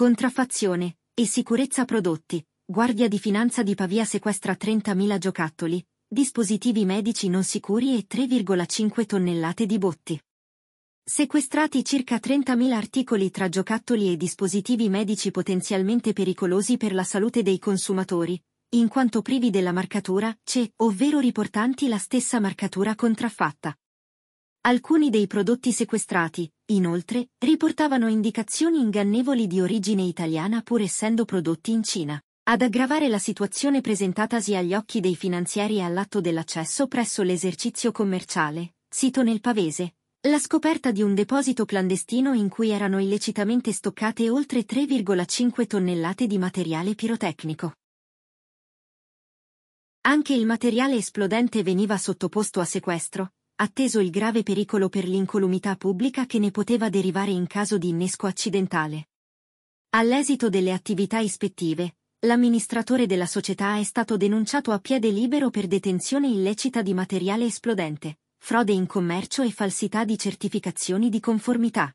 Contraffazione e sicurezza prodotti. Guardia di Finanza di Pavia sequestra 30.000 giocattoli, dispositivi medici non sicuri e 3,5 tonnellate di botti. Sequestrati circa 30.000 articoli tra giocattoli e dispositivi medici potenzialmente pericolosi per la salute dei consumatori, in quanto privi della marcatura CE, ovvero riportanti la stessa marcatura contraffatta. Alcuni dei prodotti sequestrati, inoltre, riportavano indicazioni ingannevoli di origine italiana pur essendo prodotti in Cina. Ad aggravare la situazione presentatasi agli occhi dei finanzieri all'atto dell'accesso presso l'esercizio commerciale, sito nel Pavese, la scoperta di un deposito clandestino in cui erano illecitamente stoccate oltre 3,5 tonnellate di materiale pirotecnico. Anche il materiale esplodente veniva sottoposto a sequestro, atteso il grave pericolo per l'incolumità pubblica che ne poteva derivare in caso di innesco accidentale. All'esito delle attività ispettive, l'amministratore della società è stato denunciato a piede libero per detenzione illecita di materiale esplodente, frode in commercio e falsità di certificazioni di conformità.